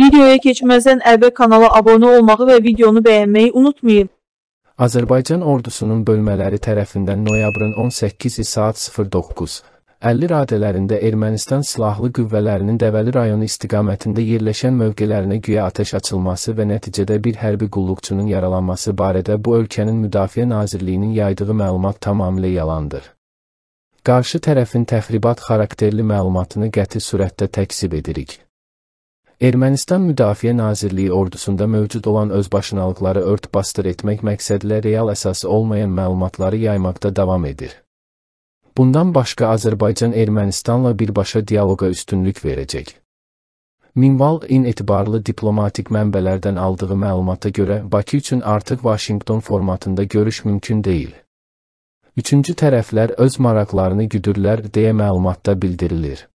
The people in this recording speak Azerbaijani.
Videoya keçməzdən əvvəl kanala abunə olmağı və videonu bəyənməyi unutmayın. Azərbaycan ordusunun bölmələri tərəfindən noyabrın 18-i saat 09:50 radələrində Ermənistan silahlı qüvvələrinin Dəvəli rayonu istiqamətində yerləşən mövqelərinə güya atəş açılması və nəticədə bir hərbi qulluqçunun yaralanması barədə bu ölkənin Müdafiə Nazirliyinin yaydığı məlumat tamamilə yalandır. Qarşı tərəfin təxribat xarakterli məlumatını qəti surətdə təksib edirik. Ermənistan Müdafiə Nazirliyi ordusunda mövcud olan özbaşınalıqları ört-bastır etmək məqsədilə real əsası olmayan məlumatları yaymaqda davam edir. Bundan başqa Azərbaycan Ermənistanla birbaşa dialoqa üstünlük verəcək. Minval-in etibarlı diplomatik mənbələrdən aldığı məlumata görə Bakı üçün artıq Vaşinqton formatında görüş mümkün deyil. Üçüncü tərəflər öz maraqlarını güdürlər deyə məlumatda bildirilir.